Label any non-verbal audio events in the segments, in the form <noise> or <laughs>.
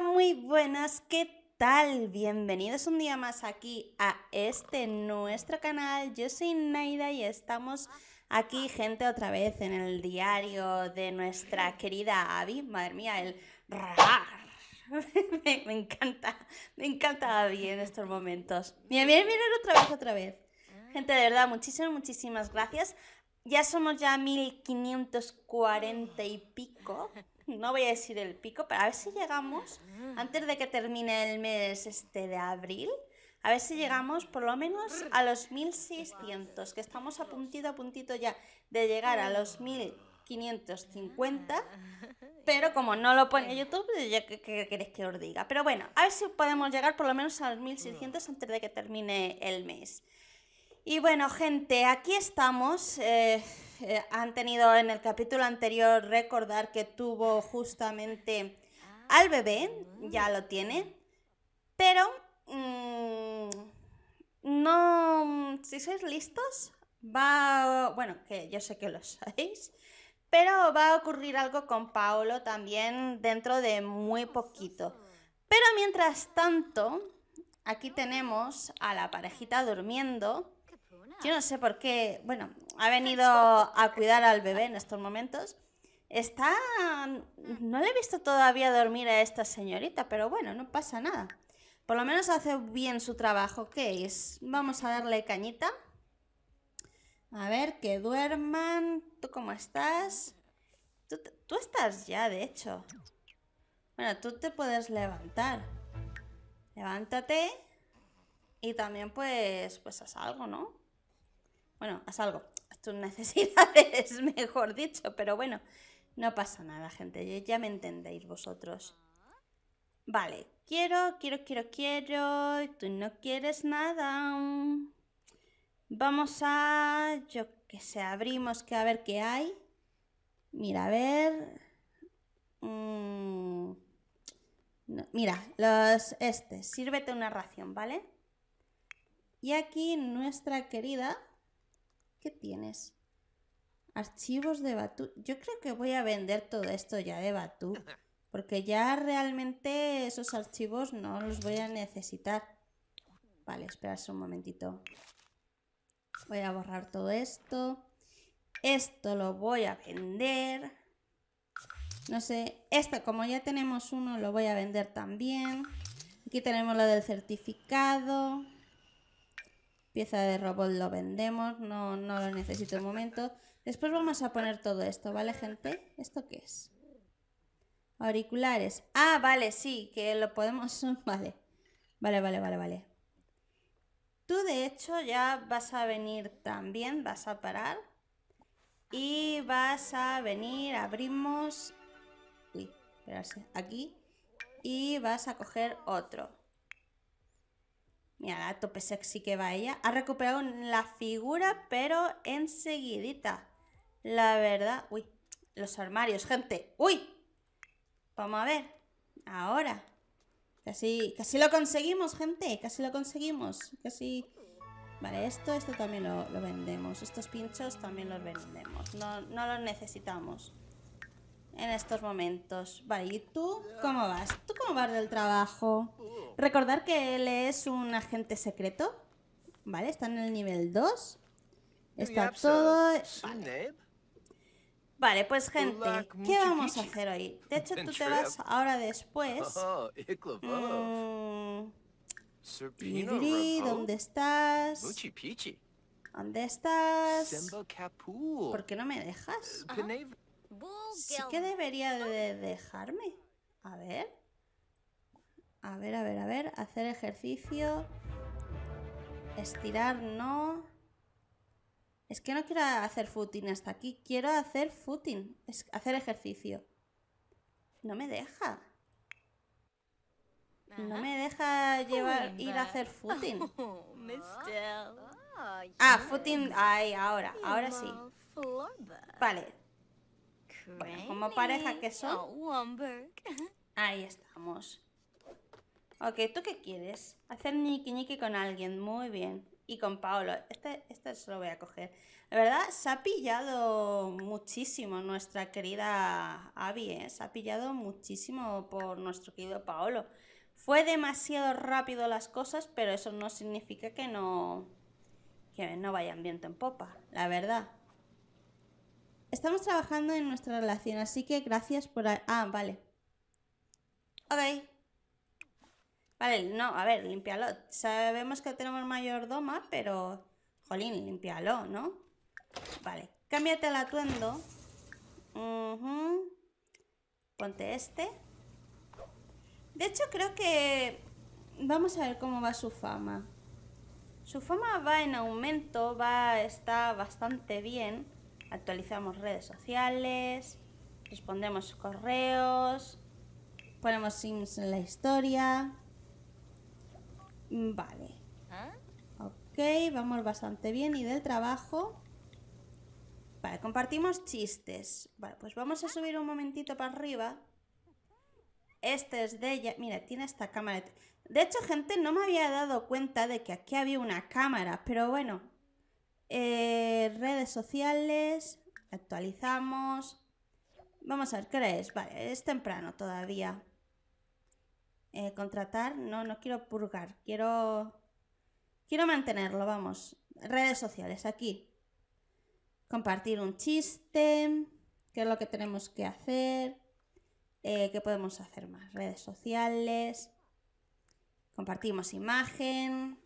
muy buenas, ¿qué tal? Bienvenidos un día más aquí a este nuestro canal. Yo soy Naida y estamos aquí, gente, otra vez en el diario de nuestra querida Abby. Madre mía, el <laughs> me, me, encanta, me encanta Abby en estos momentos. Mira, mira, mira otra vez, otra vez. Gente, de verdad, muchísimas, muchísimas gracias. Ya somos ya 1540 y pico no voy a decir el pico, pero a ver si llegamos, ah. antes de que termine el mes este de abril, a ver si llegamos por lo menos a los 1600, que estamos a puntito a puntito ya de llegar a los 1550, pero como no lo pone YouTube, ya que, queréis que os diga. Pero bueno, a ver si podemos llegar por lo menos a los 1600 antes de que termine el mes. Y bueno, gente, aquí estamos. Eh, eh, han tenido en el capítulo anterior recordar que tuvo justamente ah. al bebé, ya lo tiene, pero mm, no, si sois listos, va, bueno, que yo sé que lo sabéis, pero va a ocurrir algo con Paolo también dentro de muy poquito. Pero mientras tanto, aquí tenemos a la parejita durmiendo yo no sé por qué, bueno, ha venido a cuidar al bebé en estos momentos. Está... Mm. No le he visto todavía dormir a esta señorita, pero bueno, no pasa nada. Por lo menos hace bien su trabajo, ¿qué es? Vamos a darle cañita. A ver, que duerman. ¿Tú cómo estás? Tú, tú estás ya, de hecho. Bueno, tú te puedes levantar. Levántate. Y también pues, pues haz algo, ¿no? Bueno, haz algo. tus <laughs> necesidades, mejor dicho. Pero bueno, no pasa nada, gente. Ya me entendéis vosotros. Vale, quiero, quiero, quiero, quiero. Tú no quieres nada. Vamos a... Yo que sé, abrimos que a ver qué hay. Mira, a ver... Mm. mira, los... Este, sírvete una ración, ¿vale? Y aquí nuestra querida ¿Qué tienes? Archivos de Batú. Yo creo que voy a vender todo esto ya de Batú. <laughs> Porque ya realmente esos archivos no los voy a necesitar. Vale, esperarse un momentito. Voy a borrar todo esto. Esto lo voy a vender. No sé, esto como ya tenemos uno lo voy a vender también. Aquí tenemos lo del certificado pieza de robot lo vendemos, no, lo necesito de momento. Después vamos a poner todo esto, ¿vale, gente? ¿Esto qué es? Auriculares. Ah, vale, sí, que lo podemos... <laughs> Vale, vale, vale, vale, vale. Tú, de hecho, ya vas a venir también, vas a parar. Y vas a venir, abrimos... Uy, espérate, aquí. Y vas a coger otro. Mira, la tope sexy que va ella. Ha recuperado la figura, pero enseguidita. La verdad... Uy, los armarios, gente. ¡Uy! Vamos a ver. Ahora. Casi, casi lo conseguimos, gente. Casi lo conseguimos. Casi... Vale, esto, esto también lo, vendemos. Estos pinchos también los vendemos. No, no los necesitamos en estos momentos. Vale, ¿y tú cómo vas? ¿Tú cómo vas del trabajo? Recordar que él es un agente secreto, ¿vale? Está en el nivel 2. Está todo... Eh, vale. pues gente, ¿qué vamos a hacer hoy? De hecho, tú te vas ahora después. <laughs> Oh, mm, ¿dónde estás? ¿Dónde estás? ¿Por qué no me dejas? Ah, sí que debería de dejarme. A ver. A ver, a ver, a ver. Hacer ejercicio. Estirar, no. Es que no quiero hacer footing hasta aquí. Quiero hacer footing. hacer ejercicio. No me deja. No me deja llevar ir a hacer footing. <laughs> Ah, footing. Ahí, ahora. Ahora sí. Vale. como pareja que son. Oh, <laughs> Ahí estamos. Ok, ¿tú qué quieres? Hacer niqui niqui con alguien, muy bien. Y con Paolo, este, este se lo voy a coger. La verdad, se ha pillado muchísimo nuestra querida Abby, ¿eh? Se ha pillado muchísimo por nuestro querido Paolo. Fue demasiado rápido las cosas, pero eso no significa que no, que no vayan viento en popa, la verdad. Estamos trabajando en nuestra relación, así que gracias por... Ah, vale. Ok, Vale, no, a ver, límpialo. Sabemos que tenemos mayordoma, pero... Jolín, límpialo, ¿no? Vale, cámbiate el atuendo. Ponte este. De hecho, creo que... Vamos a ver cómo va su fama. Su fama va en aumento, va está bastante bien. Actualizamos redes sociales, respondemos correos, ponemos sims en la historia. Mm, vale. ¿Ah? Ok, vamos bastante bien. Y del trabajo... Vale, compartimos chistes. Vale, pues vamos a subir un momentito para arriba. Este es de ella. Mira, tiene esta cámara. De hecho, gente, no me había dado cuenta de que aquí había una cámara. Pero bueno. Eh, redes sociales. Actualizamos. Vamos a ver qué es. Vale, es temprano todavía. Eh, contratar, no, no quiero purgar, quiero, quiero mantenerlo, vamos. Redes sociales, aquí. Compartir un chiste, qué es lo que tenemos que hacer, eh, qué podemos hacer más. Redes sociales, compartimos imagen,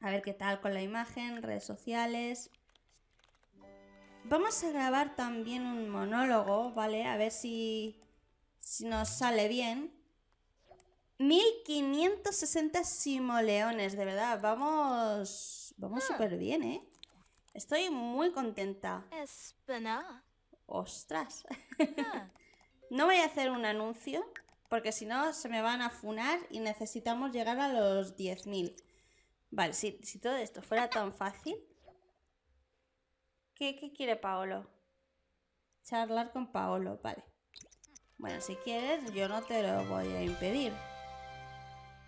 a ver qué tal con la imagen, redes sociales. Vamos a grabar también un monólogo, ¿vale? A ver si, si nos sale bien. 1560 simoleones, de verdad, vamos. Vamos ah. súper bien, ¿eh? Estoy muy contenta. Ostras. Ah. <laughs> no voy a hacer un anuncio, porque si no se me van a funar y necesitamos llegar a los 10.000. Vale, si, todo esto fuera tan fácil. ¿Qué, ¿Qué quiere Paolo? Charlar con Paolo, vale. Bueno, si quieres, yo no te lo voy a impedir.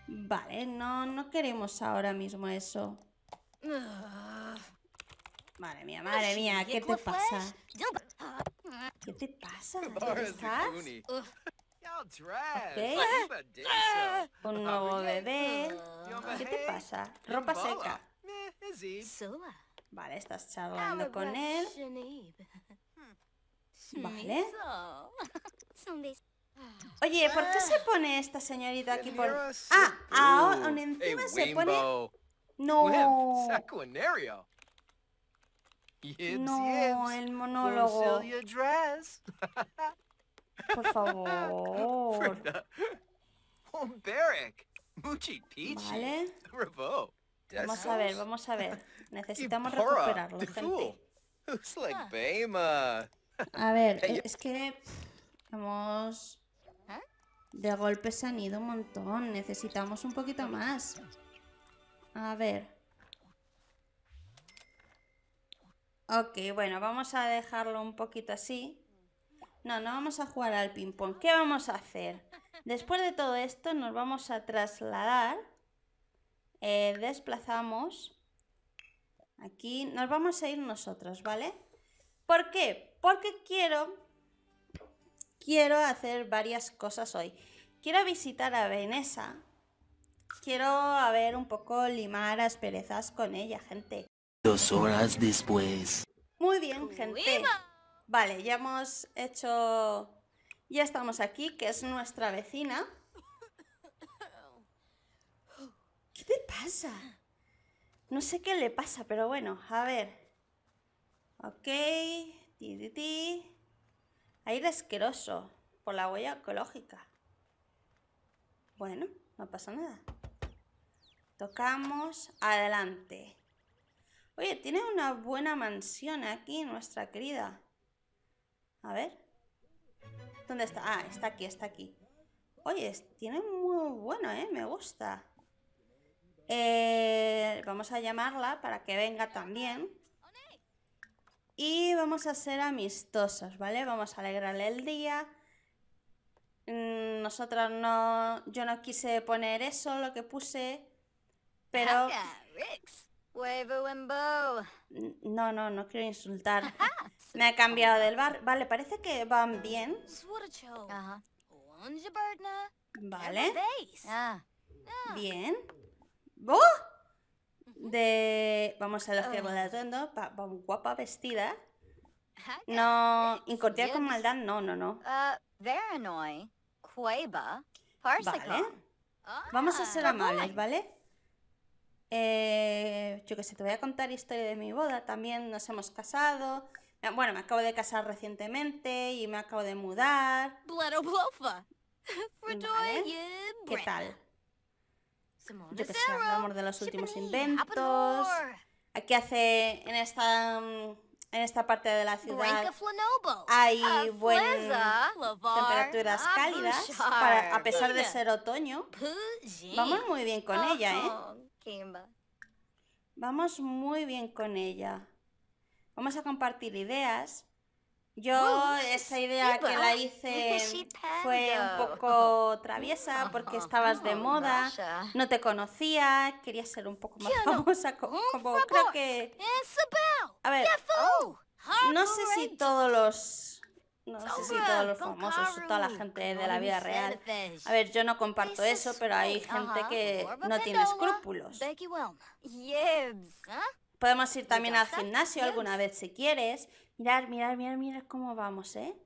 Vale, no, no queremos ahora mismo eso. Ah. Madre mía, madre mía, ah. ¿qué te pasa? <laughs> <laughs> Ah, ¿Qué te pasa? ¿Dónde estás? ¿Qué? Un nuevo bebé. ¿Qué te pasa? Ropa seca. Vale, estás charlando con él. Hmm. Vale. <laughs> Oye, ¿por qué se pone esta señorita aquí por...? Ah, ahora encima se pone... No. No, el monólogo. <laughs> Por favor. Vale. Vamos a ver, vamos a ver. Necesitamos recuperarlo, gente. A ver, <laughs> es que... Vamos... De golpe se han ido un montón. Necesitamos un poquito más. A ver. Ok, bueno, vamos a dejarlo un poquito así. No, no vamos a jugar al ping-pong. ¿Qué vamos a hacer? Después de todo esto nos vamos a trasladar. Eh, desplazamos. Aquí nos vamos a ir nosotros, ¿vale? ¿Por qué? Porque quiero... Quiero hacer varias cosas hoy. Quiero visitar a Vanessa. Quiero, a ver, un poco limar asperezas con ella, gente. Dos horas después. Muy bien, gente. Vale, ya hemos hecho... Ya estamos aquí, que es nuestra vecina. ¿Qué te pasa? No sé qué le pasa, pero bueno, a ver. Ok. Ti, Aire asqueroso por la huella ecológica. Bueno, no pasa nada. Tocamos, adelante. Oye, tiene una buena mansión aquí, nuestra querida. A ver. ¿Dónde está? Ah, está aquí, está aquí. Oye, tiene muy bueno, ¿eh? Me gusta. Eh, vamos a llamarla para que venga también. Y vamos a ser amistosos, ¿vale? Vamos a alegrarle el día. Mm, nosotras no, yo no quise poner eso, lo que puse, pero... No, no, no quiero insultar. <laughs> Me ha cambiado del bar. Vale, parece que van bien. Vale. Ah. Ah. Bien. De... Vamos a los que de atuendo. Guapa vestida. No, incordiar con maldad, no, no, no. Uh, Ah. Vamos a ser amables, ¿vale? Eh, yo que sé, te voy a contar historia de mi boda. También nos hemos casado. Bueno, me acabo de casar recientemente y me acabo de mudar. ¿Qué tal? Yo que sé, hablamos de los últimos inventos. Aquí hace en esta mm, en esta parte de la ciudad hay ah, buenas temperaturas cálidas, a pesar de ser otoño. Vamos muy bien con ella, ¿eh? Vamos muy bien con ella. Vamos a compartir ideas. Yo esa idea que la hice fue un poco traviesa porque estabas de moda, no te conocía, quería ser un poco más <laughs> famosa como, creo que... A ver, oh, no sé si todos los... No sé si todos los famosos, toda la gente de la vida real. A ver, yo no comparto eso, pero hay gente que no tiene escrúpulos. ¿ah? Podemos ir también al gimnasio alguna vez si quieres. Mirar, mirar, mirar, mirar cómo vamos, ¿eh?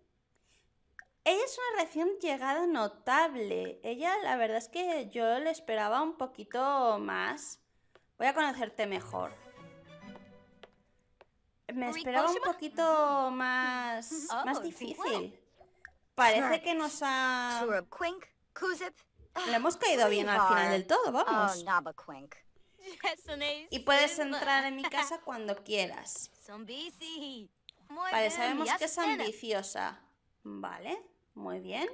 Ella es una recién llegada notable. Ella, la verdad es que yo le esperaba un poquito más. Voy a conocerte mejor. Me esperaba un poquito más, mm-hmm. más oh, difícil. Parece que nos ha... Le hemos ah, caído bien al final del todo, vamos. Oh, <laughs> y puedes <laughs> entrar en mi casa cuando quieras vale, sabemos que es ambiciosa. Vale, muy bien.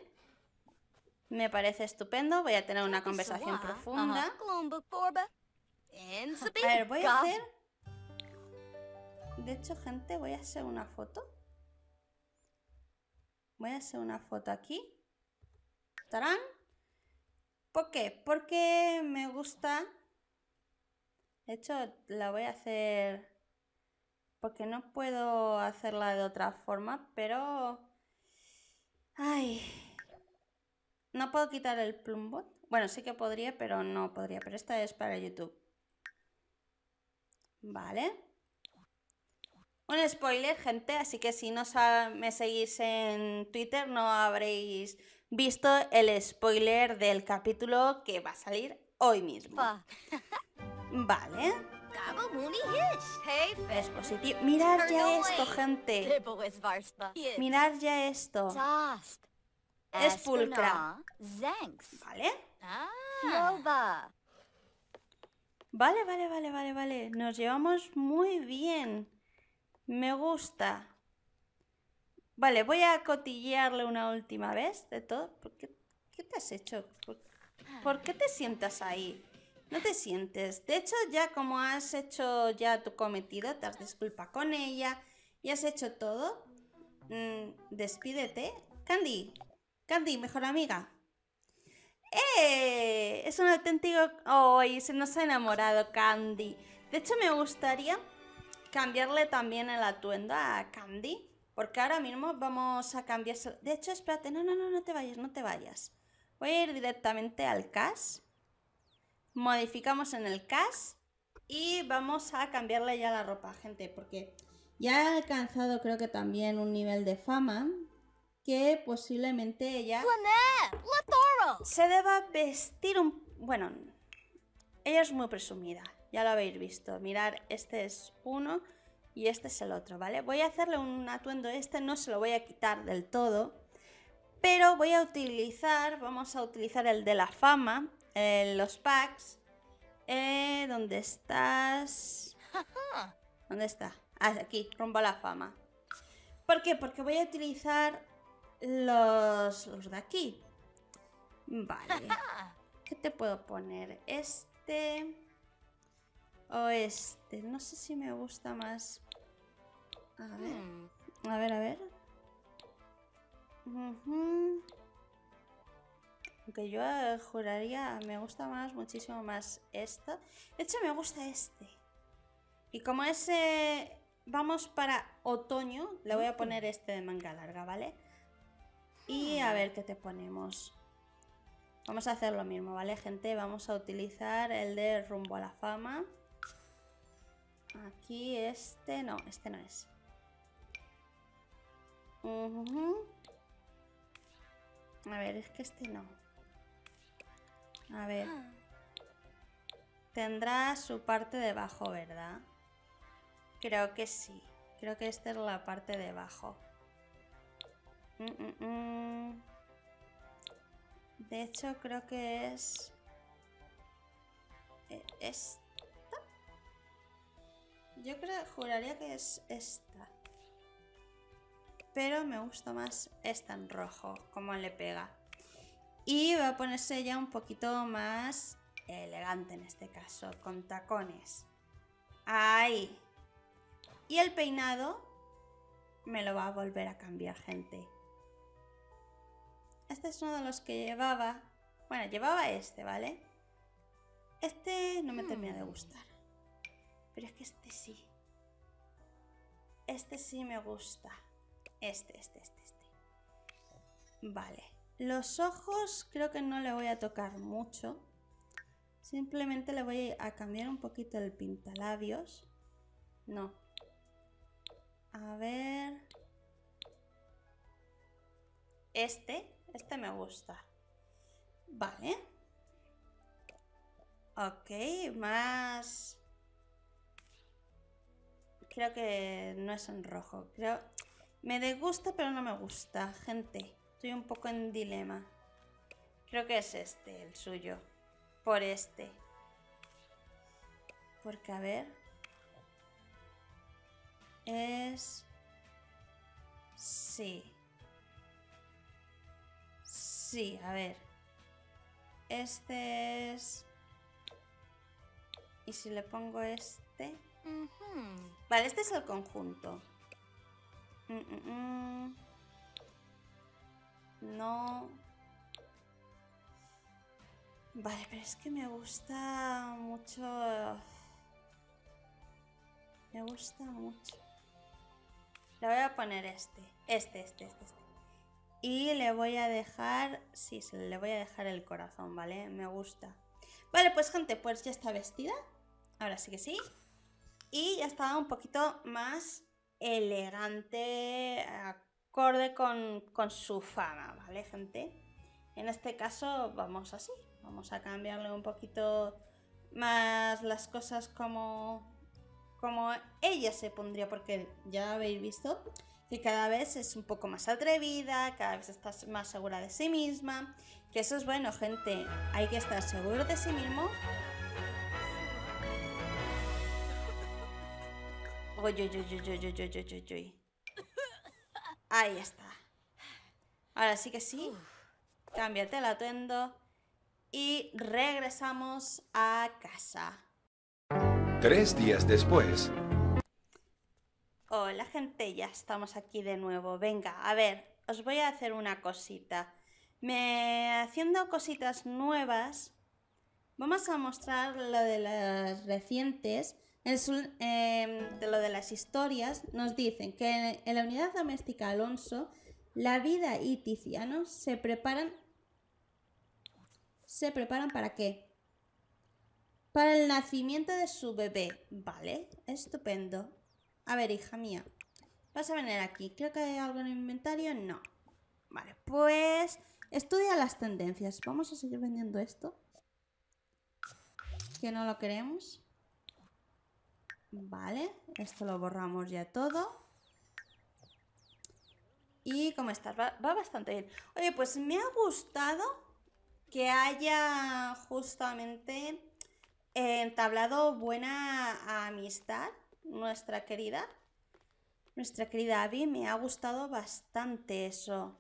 Me parece estupendo. Voy a tener una conversación profunda. A ver, voy a hacer... De hecho, gente, voy a hacer una foto. Voy a hacer una foto aquí. ¿Tarán? ¿Por qué? Porque me gusta... De hecho, la voy a hacer porque no puedo hacerla de otra forma, pero... Ay, no puedo quitar el plumbot. Bueno, sí que podría, pero no podría. Pero esta es para YouTube. Vale. Un spoiler, gente, así que si no me seguís en Twitter no habréis visto el spoiler del capítulo que va a salir hoy mismo. Vale. Es positivo. Mirad ya esto, gente. Mirad ya esto. Es pulcra. Ah. ¿Vale? Vale, vale, vale, vale, Nos llevamos muy bien. Me gusta. Vale, voy a cotillearle una última vez de todo. qué, te has hecho? ¿Por, qué te sientas ahí? No te sientes. De hecho, ya como has hecho ya tu cometido, te has disculpa con ella y has hecho todo, mm, despídete. Candy, Candy, mejor amiga. ¡Eh! Es un auténtico... hoy se nos ha enamorado Candy. De hecho, me gustaría cambiarle también el atuendo a Candy. Porque ahora mismo vamos a cambiar... De hecho, espérate. No, no, no, no te vayas, no te vayas. Voy a ir directamente al CAS modificamos en el cas y vamos a cambiarle ya la ropa, gente, porque ya ha alcanzado creo que también un nivel de fama que posiblemente ella se deba vestir un... Bueno, ella es muy presumida, ya lo habéis visto. Mirar, este es uno y este es el otro, ¿vale? Voy a hacerle un atuendo, este no se lo voy a quitar del todo, pero voy a utilizar, vamos a utilizar el de la fama eh, los packs. Eh, ¿Dónde estás? <laughs> ¿Dónde está? Ah, aquí, rumbo la fama. ¿Por qué? Porque voy a utilizar los, los de aquí. Vale. <laughs> ¿Qué te puedo poner? Este o este. No sé si me gusta más. A ver. Hmm. A ver, a ver. Aunque yo eh, juraría, me gusta más, muchísimo más Esto, De hecho, me gusta este. Y como es vamos para otoño, le voy a poner este de manga larga, ¿vale? Y a ah. ver qué te ponemos. Vamos a hacer lo mismo, ¿vale, gente? Vamos a utilizar el de rumbo a la fama. Aquí este no, este no es. A ver, es que este no. A ver. Tendrá su parte debajo, ¿verdad? Creo que sí. Creo que esta es la parte de abajo mm, mm, mm. De hecho, creo que es... Eh, ¿Esta? Yo creo, juraría que es esta. Pero me gusta más esta en rojo, como le pega. Y va a ponerse ya un poquito más elegante en este caso, con tacones. Ahí. Y el peinado me lo va a volver a cambiar, gente. Este es uno de los que llevaba. Bueno, llevaba este, ¿vale? Este no me termina de hmm. gustar. Pero es que este sí. Este sí me gusta. Este, este, este, este. Vale. Los ojos creo que no le voy a tocar mucho. Simplemente le voy a cambiar un poquito el pintalabios. No. A ver... Este, este me gusta. Vale. Ok, más... Creo que no es en rojo. Creo... Me degusta pero no me gusta, gente. Estoy un poco en dilema. Creo que es este, el suyo. Por este. Porque, a ver... Es... Sí. Sí, a ver. Este es... Y si le pongo este... Vale, este es el conjunto. Mm, mm, mm. No. Vale, pero es que me gusta mucho... Me gusta mucho. Le voy a poner este. Este, este, este, este. Y le voy a dejar... Sí, le voy a dejar el corazón, ¿vale? Me gusta. Vale, pues gente, pues ya está vestida. Ahora sí que sí. Y ya está un poquito más elegante, acorde con, su fama, ¿vale, gente? En este caso vamos así, vamos a cambiarle un poquito más las cosas como, como ella se pondría, porque ya habéis visto que cada vez es un poco más atrevida, cada vez está más segura de sí misma, que eso es bueno, gente, hay que estar seguro de sí mismo. Ahí está. Ahora sí que sí. Cámbiate el atuendo. Y regresamos a casa. Tres días después. Hola gente, ya estamos aquí de nuevo. Venga, a ver, os voy a hacer una cosita. Me haciendo cositas nuevas, vamos a mostrar lo de las recientes Em, de lo de las historias, nos dicen que en, la unidad doméstica Alonso, la vida y Tiziano se preparan. ¿Se preparan para qué? Para el nacimiento de su bebé. Vale, estupendo. A ver, hija mía. Vas a venir aquí. Creo que hay algo en el inventario. No. Vale, pues. Estudia las tendencias. Vamos a seguir vendiendo esto. Que no lo queremos. Vale, esto lo borramos ya todo. ¿Y cómo estás? Va, bastante bien. Oye, pues me ha gustado que haya justamente entablado buena amistad nuestra querida. Nuestra querida Abby, me ha gustado bastante eso.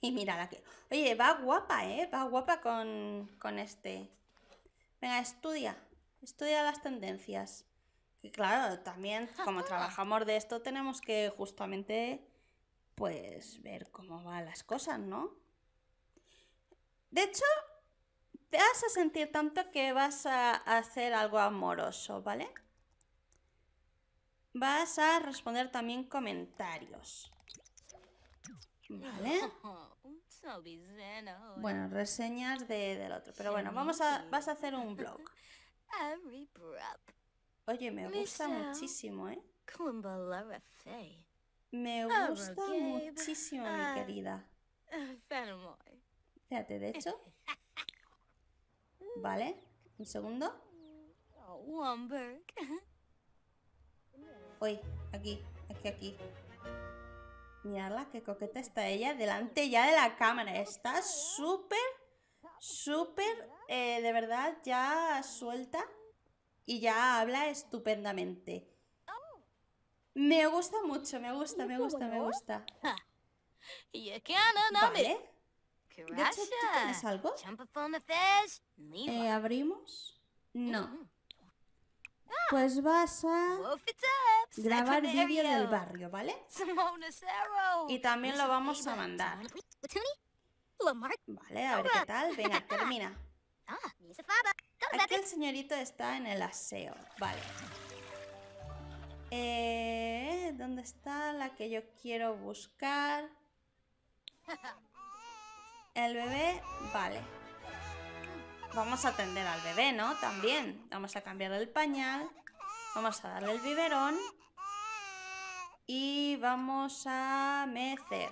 Y mira la que... Oye, va guapa, ¿eh? Va guapa con, con este. Venga, estudia. Estudia las tendencias claro, también como trabajamos de esto tenemos que justamente pues ver cómo van las cosas, ¿no? De hecho, te vas a sentir tanto que vas a hacer algo amoroso, ¿vale? Vas a responder también comentarios. ¿Vale? Bueno, reseñas de, del otro. Pero bueno, vamos a, vas a hacer un blog. Oye, me gusta muchísimo, ¿eh? Me gusta muchísimo, mi ah, querida. Fíjate, de hecho. <laughs> Vale, un segundo. Oh, Uy, aquí, aquí, aquí. Miradla, qué coqueta está ella delante ya de la cámara. Está súper, súper, eh, de verdad, ya suelta y ya habla estupendamente. Me gusta mucho, me gusta, me gusta, me gusta. <laughs> Ah, vale. De hecho, ¿tú tienes algo? Eh, ¿Abrimos? No. Ah. Pues vas a grabar vídeo del barrio, ¿vale? Y también lo vamos a mandar. Vale, a ver qué tal. Venga, <laughs> termina. Ah, Aquí el señorito está en el aseo. Vale. Eh, ¿Dónde está la que yo quiero buscar? El bebé, vale. Vamos a atender al bebé, ¿no? También. Vamos a cambiar el pañal. Vamos a darle el biberón. Y vamos a mecer.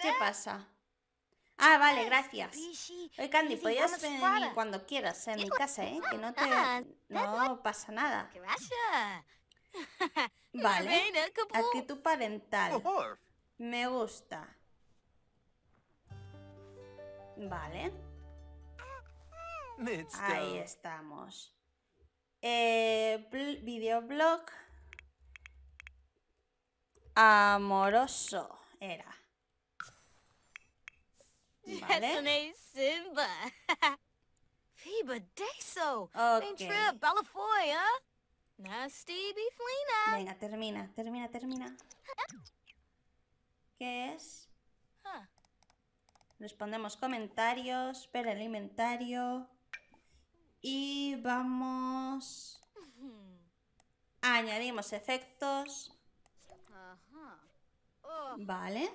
¿Qué pasa? Ah, vale, gracias. Oye, Candy, podías venir cuando quieras en mi casa, ¿eh? Que no te... No pasa nada. <laughs> Vale. Actitud parental. Me gusta. Vale. Ahí estamos. Eh, videoblog amoroso era. ¿Vale? Simba. Fiba <laughs> Deso. Trip, Nasty Biflina. Venga, termina, termina, termina. ¿Qué es? Respondemos comentarios, ver el inventario. Y vamos... <laughs> Añadimos efectos. Oh. Vale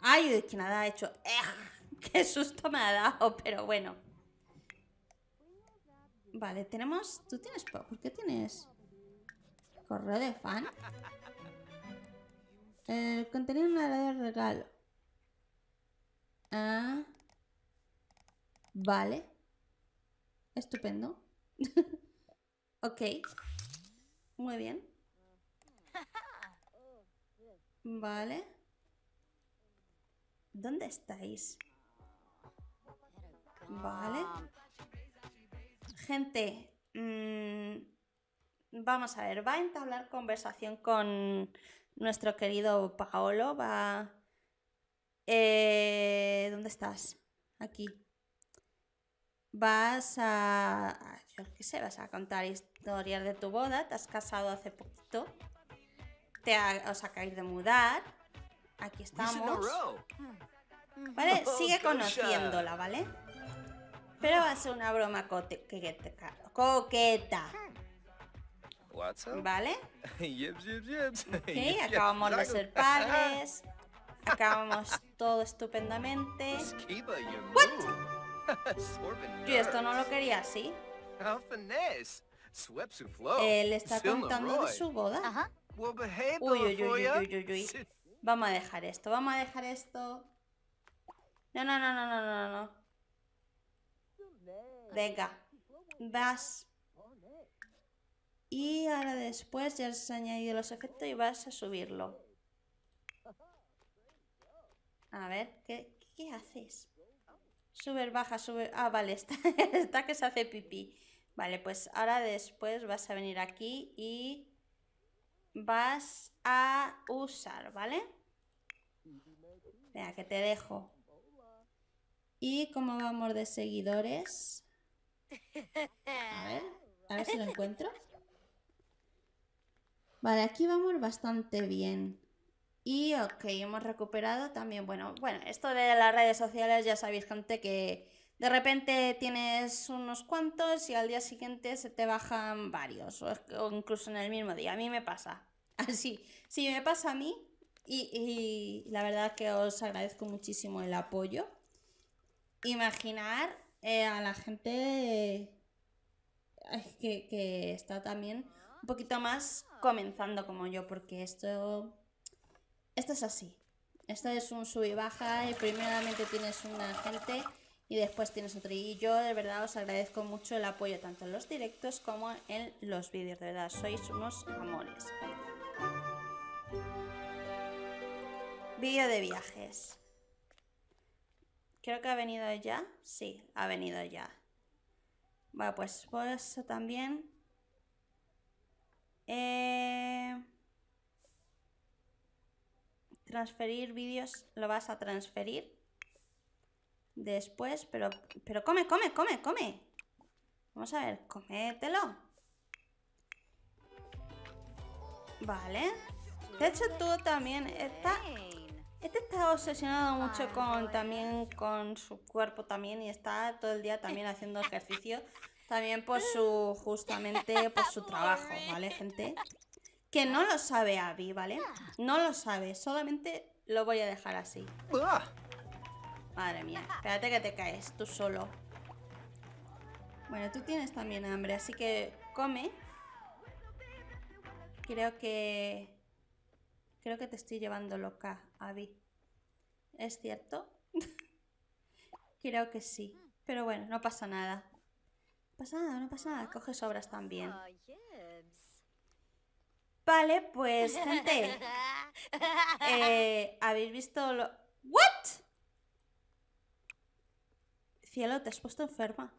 ay, de que nada ha hecho. <laughs> ¡Qué susto me ha dado! Pero bueno. Vale, tenemos... ¿Tú tienes... ¿Por qué tienes...? ¿Correo de fan? El contenido de regalo. Ah. Vale. Estupendo. <laughs> ok. Muy bien. Vale. ¿Dónde estáis? Vale. Gente, mm, vamos a ver, va a entablar conversación con nuestro querido Paolo. Va. Eh, ¿Dónde estás? Aquí. Vas a. Yo qué sé, vas a contar historias de tu boda. Te has casado hace poquito. Te os acabáis de mudar Aquí estamos. Mm. Vale, <laughs> sigue conociéndola, ¿vale? Pero va a ser una broma coqueta. ¿Vale? Ok, acabamos de ser padres. Acabamos todo estupendamente. ¿What? <laughs> Yo esto no lo quería así. Él está contando de su boda. Uy, uy, uy, uy, uy, uy. Vamos a dejar esto, vamos a dejar esto. No, no, no, no, no, no, no. Venga, vas. Y ahora después ya has añadido los efectos y vas a subirlo. A ver, ¿qué, haces? Sube, baja, sube. Ah, vale, <laughs> está, está que se hace pipí. Vale, pues ahora después vas a venir aquí y vas a usar, ¿vale? Venga, que te dejo. ¿Y cómo vamos de seguidores? A ver, a ver si lo encuentro. Vale, aquí vamos bastante bien. Y ok, hemos recuperado también, bueno, bueno, esto de las redes sociales ya sabéis gente que de repente tienes unos cuantos y al día siguiente se te bajan varios, o, incluso en el mismo día. A mí me pasa. <laughs> Así, sí, me pasa a mí y, la verdad que os agradezco muchísimo el apoyo. Imaginar eh, a la gente que, que está también un poquito más comenzando como yo, porque esto, esto es así. Esto es un sub y baja y primeramente tienes una gente y después tienes otro. Y yo de verdad os agradezco mucho el apoyo tanto en los directos como en los vídeos, de verdad, sois unos amores. Vídeo de viajes. Creo que ha venido ya. Sí, ha venido ya. Va, pues por eso también. Eh, transferir vídeos, lo vas a transferir Después, pero, pero come, come, come, come. Vamos a ver, comételo. Vale. De hecho, tú también está... Este está obsesionado mucho con también con su cuerpo también y está todo el día también haciendo ejercicio también por su justamente por su trabajo, ¿vale, gente? Que no lo sabe Abby, ¿vale? No lo sabe, solamente lo voy a dejar así. Madre mía, espérate que te caes tú solo. Bueno, tú tienes también hambre, así que come. Creo que... Creo que te estoy llevando loca, Avi. ¿Es cierto? <laughs> Creo que sí. Pero bueno, no pasa nada. No pasa nada, no pasa nada. Coge sobras también. Vale, pues, gente. <laughs> Eh, ¿Habéis visto lo...? ¿What? Cielo, te has puesto enferma.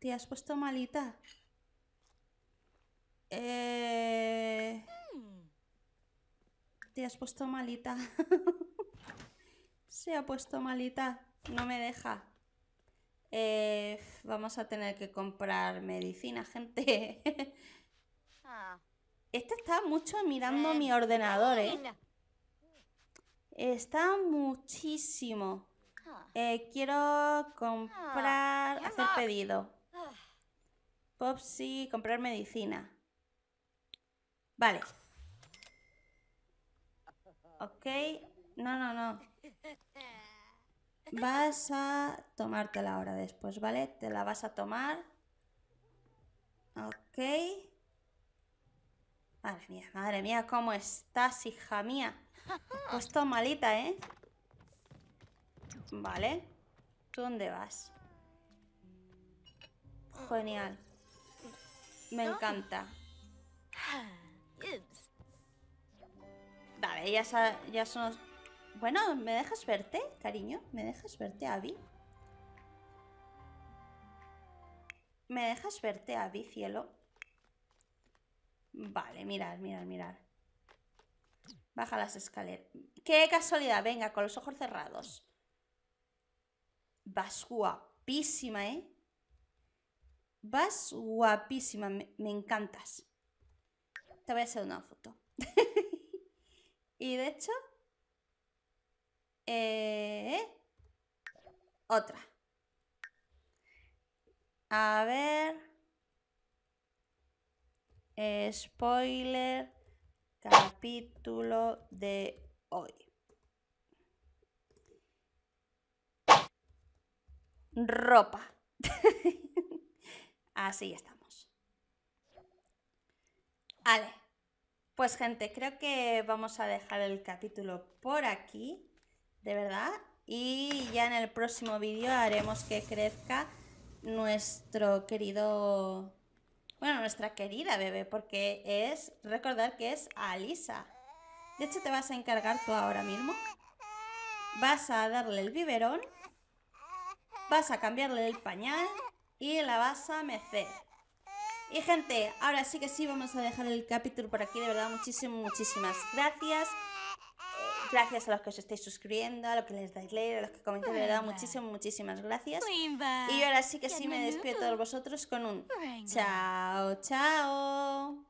Te has puesto malita. Eh, te has puesto malita. <laughs> Se ha puesto malita. No me deja. Eh, vamos a tener que comprar medicina, gente. <laughs> Este está mucho mirando mi ordenador, ¿eh? Está muchísimo. Ah. Eh, quiero comprar, ah, hacer pedido. Ah. Popsy, comprar medicina. Vale. Ok. No, no, no. <laughs> Vas a tomártela ahora después, ¿vale? Te la vas a tomar. Ok. Madre mía, madre mía, ¿cómo estás, hija mía? malita, ¿eh? Vale. ¿Tú dónde vas? Genial. Me encanta. Vale, ya, ya Bueno, ¿me dejas verte, cariño? ¿Me dejas verte, Abby? ¿Me dejas verte, Abby, cielo? Vale, mirad, mirad, mirad. Baja las escaleras. ¡Qué casualidad! Venga, con los ojos cerrados vas guapísima, ¿eh? Vas guapísima, me, encantas. Te voy a hacer una foto. <laughs> y de hecho, eh, otra. A ver. spoiler capítulo de hoy. ropa. <laughs> Así estamos. Vale. Pues gente, creo que vamos a dejar el capítulo por aquí, de verdad. Y ya en el próximo vídeo haremos que crezca nuestro querido... Bueno, nuestra querida bebé, porque es... Recordar que es Alisa. De hecho, te vas a encargar tú ahora mismo. Vas a darle el biberón vas a cambiarle el pañal y la vas a mecer. Y gente, ahora sí que sí vamos a dejar el capítulo por aquí, de verdad, muchísimas, muchísimas gracias. Eh, gracias a los que os estáis suscribiendo, a los que les dais like, a los que comentáis, de verdad, muchísimas, muchísimas gracias. Y ahora sí que sí me despido de todos vosotros con un chao, chao.